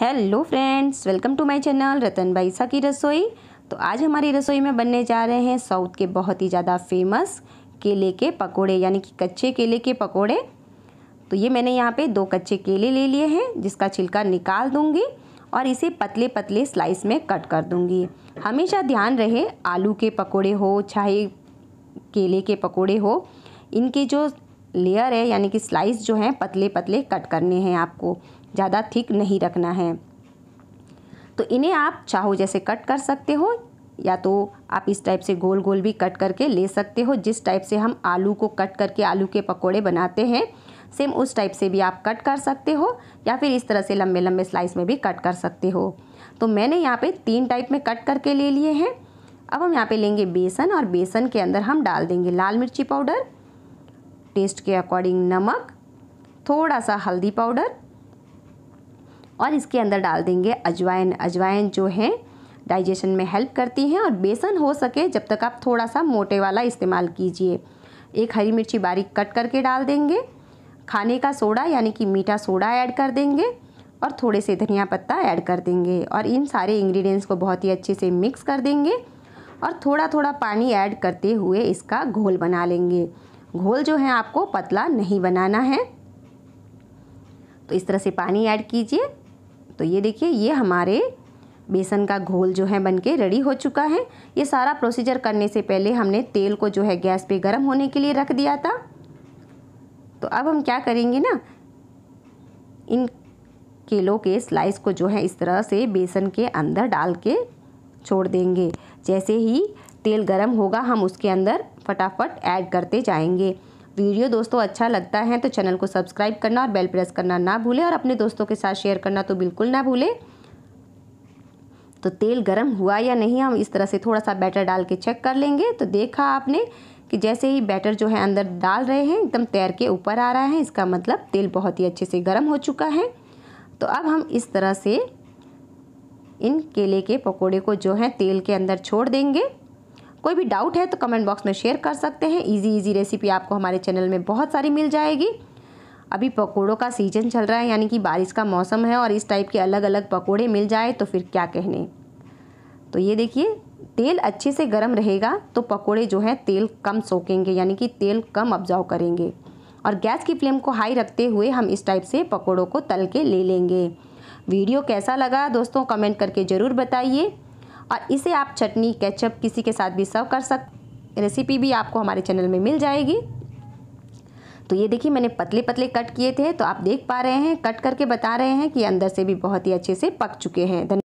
hello friends welcome to my channel Ratan Baisa की रसोई तो आज हमारी रसोई में बनने जा रहे हैं साउथ के बहुत ही ज़्यादा फेमस केले के पकोड़े यानी कि कच्चे केले के पकोड़े तो ये मैंने यहाँ पे दो कच्चे केले ले लिए हैं जिसका छिलका निकाल दूँगी और इसे पतले पतले स्लाइस में कट कर दूँगी हमेशा ध्यान रहे आलू के पकौड़े हो चाहे केले के पकौड़े हो इनके जो लेयर है यानी कि स्लाइस जो हैं पतले पतले कट करने हैं आपको ज़्यादा थिक नहीं रखना है तो इन्हें आप चाहो जैसे कट कर सकते हो या तो आप इस टाइप से गोल गोल भी कट करके ले सकते हो जिस टाइप से हम आलू को कट करके आलू के पकोड़े बनाते हैं सेम उस टाइप से भी आप कट कर सकते हो या फिर इस तरह से लंबे लंबे स्लाइस में भी कट कर सकते हो तो मैंने यहाँ पे तीन टाइप में कट करके ले लिए हैं अब हम यहाँ पे लेंगे बेसन और बेसन के अंदर हम डाल देंगे लाल मिर्ची पाउडर टेस्ट के अकॉर्डिंग नमक थोड़ा सा हल्दी पाउडर और इसके अंदर डाल देंगे अजवाइन अजवाइन जो है डाइजेशन में हेल्प करती हैं और बेसन हो सके जब तक आप थोड़ा सा मोटे वाला इस्तेमाल कीजिए एक हरी मिर्ची बारीक कट करके डाल देंगे खाने का सोडा यानी कि मीठा सोडा ऐड कर देंगे और थोड़े से धनिया पत्ता ऐड कर देंगे और इन सारे इंग्रेडिएंट्स को बहुत ही अच्छे से मिक्स कर देंगे और थोड़ा थोड़ा पानी ऐड करते हुए इसका घोल बना लेंगे घोल जो है आपको पतला नहीं बनाना है तो इस तरह से पानी ऐड कीजिए तो ये देखिए ये हमारे बेसन का घोल जो है बनके रेडी हो चुका है ये सारा प्रोसीजर करने से पहले हमने तेल को जो है गैस पे गर्म होने के लिए रख दिया था तो अब हम क्या करेंगे ना इन केलों के स्लाइस को जो है इस तरह से बेसन के अंदर डाल के छोड़ देंगे जैसे ही तेल गर्म होगा हम उसके अंदर फटाफट ऐड करते जाएंगे वीडियो दोस्तों अच्छा लगता है तो चैनल को सब्सक्राइब करना और बेल प्रेस करना ना भूलें और अपने दोस्तों के साथ शेयर करना तो बिल्कुल ना भूलें तो तेल गर्म हुआ या नहीं हम इस तरह से थोड़ा सा बैटर डाल के चेक कर लेंगे तो देखा आपने कि जैसे ही बैटर जो है अंदर डाल रहे हैं एकदम तैर के ऊपर आ रहा है इसका मतलब तेल बहुत ही अच्छे से गर्म हो चुका है तो अब हम इस तरह से इन केले के पकोड़े को जो है तेल के अंदर छोड़ देंगे कोई भी डाउट है तो कमेंट बॉक्स में शेयर कर सकते हैं इजी इजी रेसिपी आपको हमारे चैनल में बहुत सारी मिल जाएगी अभी पकोड़ों का सीज़न चल रहा है यानी कि बारिश का मौसम है और इस टाइप के अलग अलग पकोड़े मिल जाए तो फिर क्या कहने तो ये देखिए तेल अच्छे से गर्म रहेगा तो पकोड़े जो हैं तेल कम सोखेंगे यानी कि तेल कम ऑब्जॉर्व करेंगे और गैस की फ्लेम को हाई रखते हुए हम इस टाइप से पकोड़ों को तल के ले लेंगे वीडियो कैसा लगा दोस्तों कमेंट करके ज़रूर बताइए और इसे आप चटनी केचप किसी के साथ भी सर्व कर सक रेसिपी भी आपको हमारे चैनल में मिल जाएगी तो ये देखिए मैंने पतले पतले कट किए थे तो आप देख पा रहे हैं कट करके बता रहे हैं कि अंदर से भी बहुत ही अच्छे से पक चुके हैं